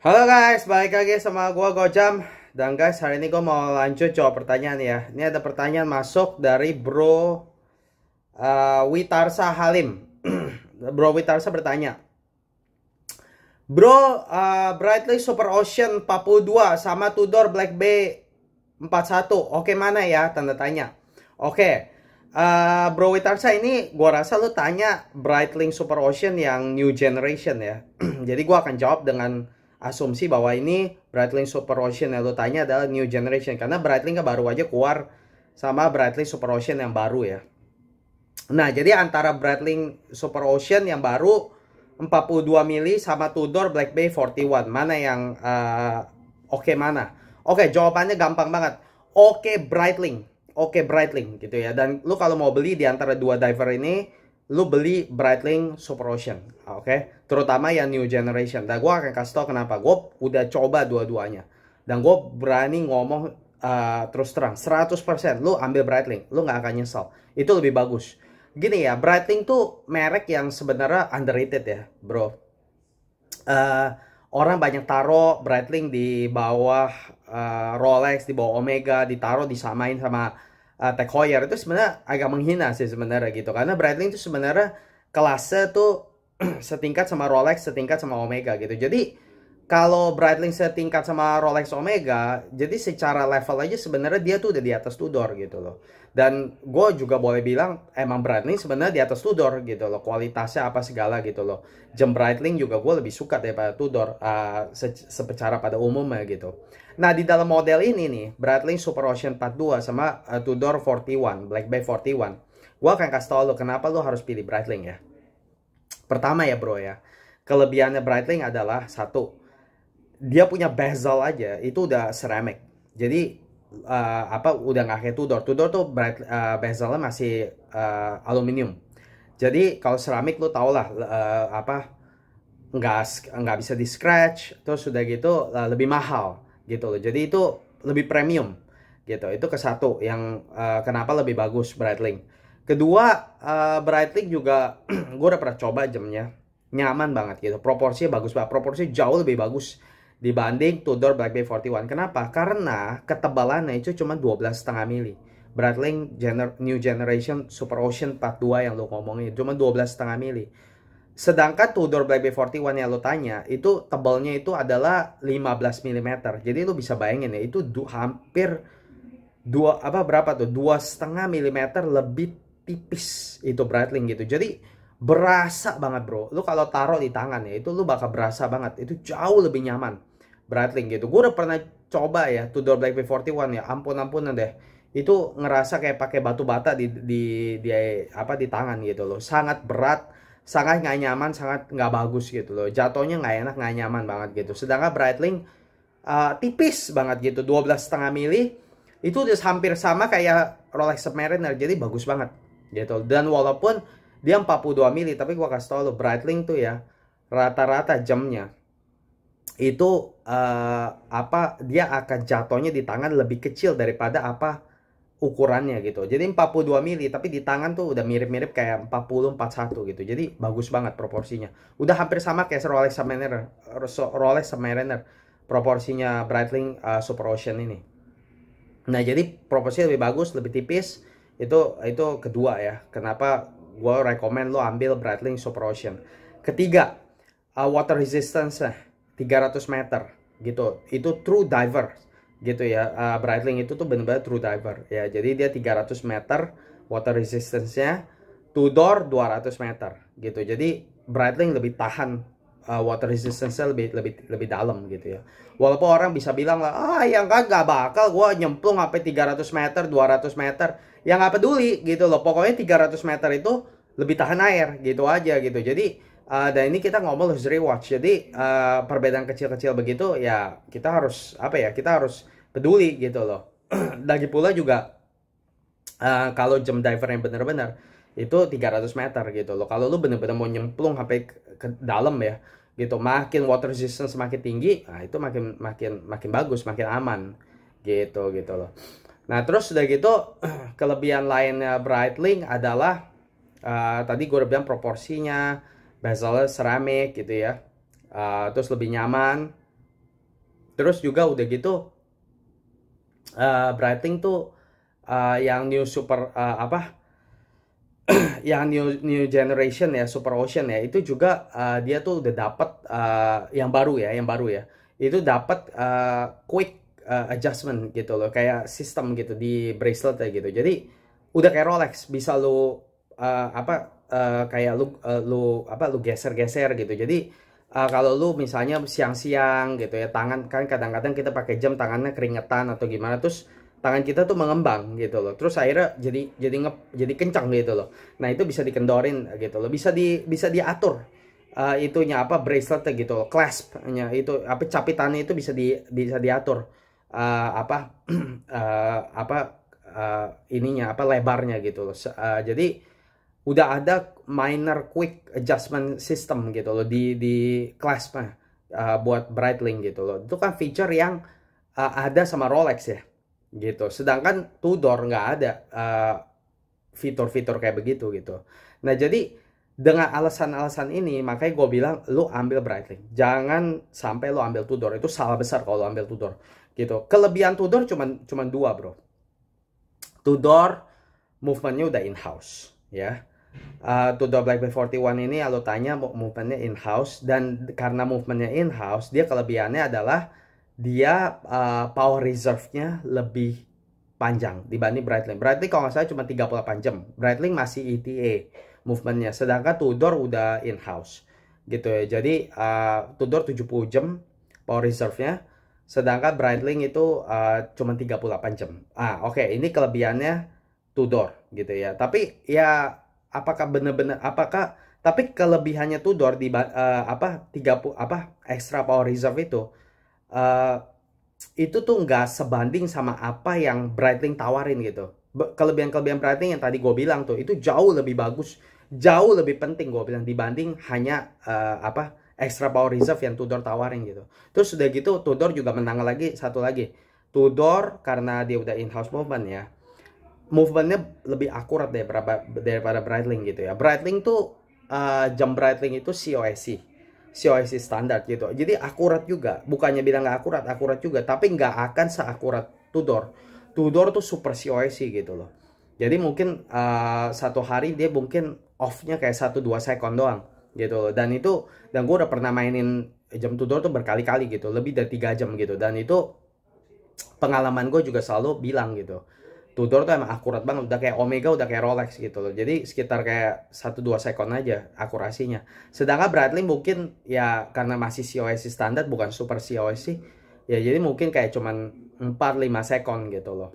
Halo guys, balik lagi sama gua Gojam Dan guys, hari ini gua mau lanjut jawab pertanyaan ya Ini ada pertanyaan masuk dari bro uh, Witarsa Halim Bro Witarsa bertanya Bro, uh, Brightly Super Ocean 42 sama Tudor Black Bay 41 Oke mana ya? Tanda tanya Oke uh, Bro Witarsa ini gua rasa lu tanya Brightling Super Ocean yang new generation ya Jadi gua akan jawab dengan asumsi bahwa ini Breitling Super Ocean yang lo tanya adalah new generation karena Breitling kan baru aja keluar sama Breitling Super Ocean yang baru ya. Nah, jadi antara Breitling Super Ocean yang baru 42 mili sama Tudor Black Bay 41 mana yang uh, oke okay mana? Oke, okay, jawabannya gampang banget. Oke okay, Breitling. Oke okay, Breitling gitu ya. Dan lu kalau mau beli di antara dua diver ini lu beli Breitling Super Ocean, ah, oke? Okay? Terutama yang new generation. Dan gue akan kasih tau kenapa. Gue udah coba dua-duanya. Dan gue berani ngomong uh, terus terang, 100% lu ambil Breitling, lu nggak akan nyesel. Itu lebih bagus. Gini ya, Breitling tuh merek yang sebenarnya underrated ya, bro. Uh, orang banyak taruh Breitling di bawah uh, Rolex, di bawah Omega, ditaruh disamain sama uh, eh, Tech Hoyer itu sebenarnya agak menghina sih sebenarnya gitu karena Breitling itu sebenarnya kelasnya tuh setingkat sama Rolex setingkat sama Omega gitu jadi kalau Breitling setingkat sama Rolex Omega, jadi secara level aja sebenarnya dia tuh udah di atas Tudor gitu loh. Dan gue juga boleh bilang emang Breitling sebenarnya di atas Tudor gitu loh. Kualitasnya apa segala gitu loh. Jam Breitling juga gue lebih suka daripada Tudor uh, se secara pada umumnya gitu. Nah di dalam model ini nih, Breitling Super Ocean 42 sama uh, Tudor 41, Black Bay 41. Gue akan kasih tau lo kenapa lo harus pilih Breitling ya. Pertama ya bro ya. Kelebihannya Breitling adalah satu, dia punya bezel aja itu udah ceramic jadi uh, apa udah nggak kayak Tudor Tudor tuh bright, uh, bezelnya masih uh, aluminium jadi kalau ceramic lo tau lah uh, apa nggak nggak bisa di scratch terus sudah gitu uh, lebih mahal gitu loh jadi itu lebih premium gitu itu ke satu yang uh, kenapa lebih bagus Breitling kedua uh, Breitling juga gue udah pernah coba jamnya nyaman banget gitu proporsinya bagus banget proporsinya jauh lebih bagus dibanding Tudor Black Bay 41. Kenapa? Karena ketebalannya itu cuma 12,5 mili. Breitling gener New Generation Super Ocean 42 yang lo ngomongin cuma 12,5 mili. Sedangkan Tudor Black Bay 41 yang lo tanya itu tebalnya itu adalah 15 mm. Jadi lo bisa bayangin ya itu hampir dua apa berapa tuh dua setengah milimeter lebih tipis itu Breitling gitu. Jadi berasa banget bro. Lu kalau taruh di tangan ya itu lu bakal berasa banget. Itu jauh lebih nyaman Breitling gitu gue udah pernah coba ya Tudor Black P41 ya ampun ampunan deh itu ngerasa kayak pakai batu bata di, di di apa di tangan gitu loh sangat berat sangat nggak nyaman sangat nggak bagus gitu loh jatuhnya nggak enak nggak nyaman banget gitu sedangkan Breitling uh, tipis banget gitu 12 setengah mili itu udah hampir sama kayak Rolex Submariner jadi bagus banget gitu dan walaupun dia 42 mili tapi gua kasih tau lo Breitling tuh ya rata-rata jamnya itu uh, apa dia akan jatuhnya di tangan lebih kecil daripada apa ukurannya gitu. Jadi 42 mili tapi di tangan tuh udah mirip-mirip kayak 40 41 gitu. Jadi bagus banget proporsinya. Udah hampir sama kayak Rolex Submariner Rolex Submariner proporsinya Breitling uh, Super Ocean ini. Nah, jadi proporsinya lebih bagus, lebih tipis. Itu itu kedua ya. Kenapa gua rekomend lo ambil Breitling Super Ocean. Ketiga, uh, water resistance -nya 300 meter gitu itu true diver gitu ya uh, Breitling itu tuh benar-benar true diver ya jadi dia 300 meter water resistance-nya Tudor 200 meter gitu jadi Breitling lebih tahan uh, water resistance-nya lebih lebih lebih dalam gitu ya walaupun orang bisa bilang lah ah yang kan gak bakal gua nyemplung sampai 300 meter 200 meter yang gak peduli gitu loh pokoknya 300 meter itu lebih tahan air gitu aja gitu jadi Uh, dan ini kita ngomong luxury watch. Jadi uh, perbedaan kecil-kecil begitu ya kita harus apa ya? Kita harus peduli gitu loh. Lagi pula juga uh, kalau jam diver yang benar-benar itu 300 meter gitu loh. Kalau lu benar-benar mau nyemplung sampai ke, ke dalam ya gitu. Makin water resistance makin tinggi, nah itu makin makin makin bagus, makin aman gitu gitu loh. Nah, terus udah gitu kelebihan lainnya Breitling adalah uh, tadi gue udah bilang proporsinya bezelnya seramik gitu ya uh, terus lebih nyaman terus juga udah gitu uh, brighting tuh uh, yang new super uh, apa yang new new generation ya super ocean ya itu juga uh, dia tuh udah dapat uh, yang baru ya yang baru ya itu dapat uh, quick uh, adjustment gitu loh kayak sistem gitu di bracelet ya gitu jadi udah kayak Rolex bisa lo uh, apa uh, kayak lu uh, lu apa lu geser-geser gitu. Jadi uh, kalau lu misalnya siang-siang gitu ya tangan kan kadang-kadang kita pakai jam tangannya keringetan atau gimana terus tangan kita tuh mengembang gitu loh. Terus akhirnya jadi jadi nge jadi kencang gitu loh. Nah, itu bisa dikendorin gitu loh. Bisa di bisa diatur uh, itunya apa bracelet gitu loh, claspnya itu apa capitannya itu bisa di bisa diatur uh, apa uh, apa uh, ininya apa lebarnya gitu loh. Uh, jadi udah ada minor quick adjustment system gitu loh di di claspnya uh, buat brightling gitu loh. Itu kan feature yang uh, ada sama Rolex ya gitu. Sedangkan Tudor nggak ada uh, fitur-fitur uh, kayak begitu gitu. Nah jadi dengan alasan-alasan ini makanya gue bilang lu ambil brightling jangan sampai lu ambil Tudor itu salah besar kalau lu ambil Tudor gitu kelebihan Tudor cuma cuma dua bro Tudor movementnya udah in house ya uh, to the Black Bay 41 ini ya, lo tanya movementnya in house dan karena movementnya in house dia kelebihannya adalah dia uh, power reserve-nya lebih panjang dibanding Breitling. Breitling kalau nggak salah cuma 38 jam. Breitling masih ETA movementnya. Sedangkan Tudor udah in-house gitu ya. Jadi uh, Tudor 70 jam power reserve-nya. Sedangkan Breitling itu uh, cuma 38 jam. Ah oke okay. ini kelebihannya Tudor gitu ya. Tapi ya apakah benar-benar apakah tapi kelebihannya tuh door di uh, apa 30 apa extra power reserve itu uh, itu tuh nggak sebanding sama apa yang Brightling tawarin gitu kelebihan-kelebihan Brightling yang tadi gue bilang tuh itu jauh lebih bagus jauh lebih penting gue bilang dibanding hanya uh, apa extra power reserve yang Tudor tawarin gitu terus sudah gitu Tudor juga menang lagi satu lagi Tudor karena dia udah in house movement ya movementnya lebih akurat deh daripada Breitling gitu ya. Breitling tuh uh, jam Breitling itu COSC, COSC standar gitu. Jadi akurat juga, bukannya bilang nggak akurat, akurat juga, tapi nggak akan seakurat Tudor. Tudor tuh super COSC gitu loh. Jadi mungkin uh, satu hari dia mungkin offnya kayak satu dua second doang gitu loh. Dan itu dan gue udah pernah mainin jam Tudor tuh berkali-kali gitu, lebih dari tiga jam gitu. Dan itu pengalaman gue juga selalu bilang gitu Tudor tuh emang akurat banget udah kayak Omega udah kayak Rolex gitu loh jadi sekitar kayak 1-2 second aja akurasinya sedangkan Bradley mungkin ya karena masih COSC standar bukan super COSC ya jadi mungkin kayak cuman 4-5 second gitu loh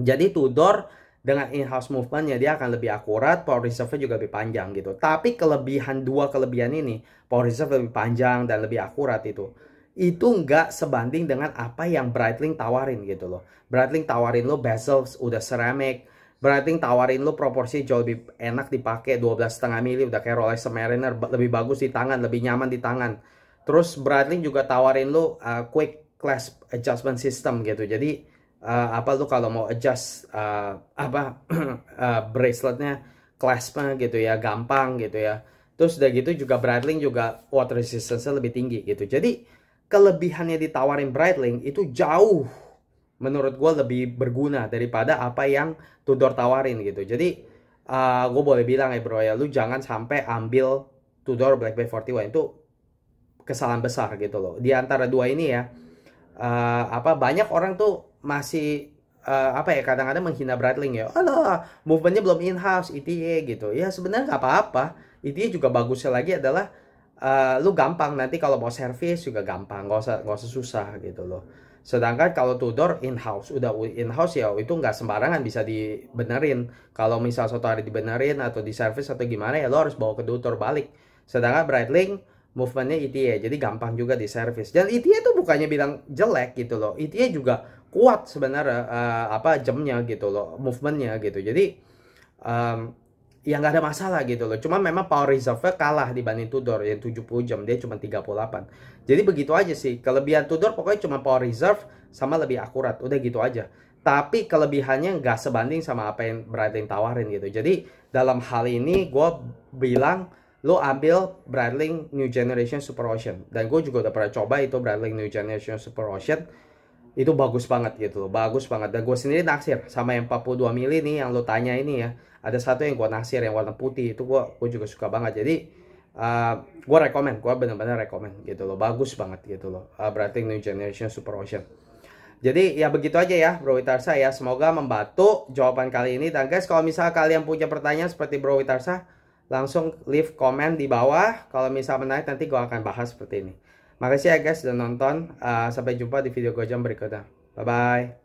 jadi Tudor dengan in-house movementnya dia akan lebih akurat, power reserve juga lebih panjang gitu. Tapi kelebihan dua kelebihan ini, power reserve lebih panjang dan lebih akurat itu itu nggak sebanding dengan apa yang Breitling tawarin gitu loh. Breitling tawarin lo bezel udah ceramic, Breitling tawarin lo proporsi jauh lebih enak dipakai setengah mili udah kayak Rolex Submariner lebih bagus di tangan, lebih nyaman di tangan. Terus Breitling juga tawarin lo uh, quick clasp adjustment system gitu. Jadi uh, apa lo kalau mau adjust uh, apa uh, braceletnya, claspnya gitu ya, gampang gitu ya. Terus udah gitu juga Breitling juga water resistance lebih tinggi gitu. Jadi kelebihannya ditawarin Brightling itu jauh menurut gue lebih berguna daripada apa yang Tudor tawarin gitu. Jadi uh, ah, gue boleh bilang ya bro ya lu jangan sampai ambil Tudor Black BlackBerry 41 itu kesalahan besar gitu loh. Di antara dua ini ya uh, apa banyak orang tuh masih uh, apa ya kadang-kadang menghina Brightling ya. Alah, movementnya belum in house ETA gitu. Ya sebenarnya nggak apa-apa. ETA juga bagusnya lagi adalah uh, lu gampang nanti kalau mau servis juga gampang gak usah nggak usah susah gitu loh sedangkan kalau Tudor in house udah in house ya itu nggak sembarangan bisa dibenerin kalau misal suatu hari dibenerin atau di service atau gimana ya lo harus bawa ke Tudor balik sedangkan Breitling movementnya ETA jadi gampang juga di service dan ETA tuh bukannya bilang jelek gitu loh ETA juga kuat sebenarnya uh, apa jamnya gitu loh movementnya gitu jadi um, ya nggak ada masalah gitu loh. Cuma memang power reserve-nya kalah dibanding Tudor yang 70 jam dia cuma 38. Jadi begitu aja sih. Kelebihan Tudor pokoknya cuma power reserve sama lebih akurat. Udah gitu aja. Tapi kelebihannya nggak sebanding sama apa yang Bradley tawarin gitu. Jadi dalam hal ini gue bilang lo ambil Bradley New Generation Super Ocean. Dan gue juga udah pernah coba itu Bradley New Generation Super Ocean itu bagus banget gitu loh, bagus banget. Dan gue sendiri naksir sama yang 42 mili nih yang lo tanya ini ya ada satu yang gua nasir yang warna putih itu gua gua juga suka banget jadi uh, gua rekomend gua bener-bener rekomend gitu loh bagus banget gitu loh uh, berarti new generation super ocean jadi ya begitu aja ya Bro Witarsa ya. Semoga membantu jawaban kali ini. Dan guys kalau misal kalian punya pertanyaan seperti Bro Witarsa, langsung leave comment di bawah. Kalau misal menarik nanti gue akan bahas seperti ini. Makasih ya guys sudah nonton. Uh, sampai jumpa di video gue jam berikutnya. Bye-bye.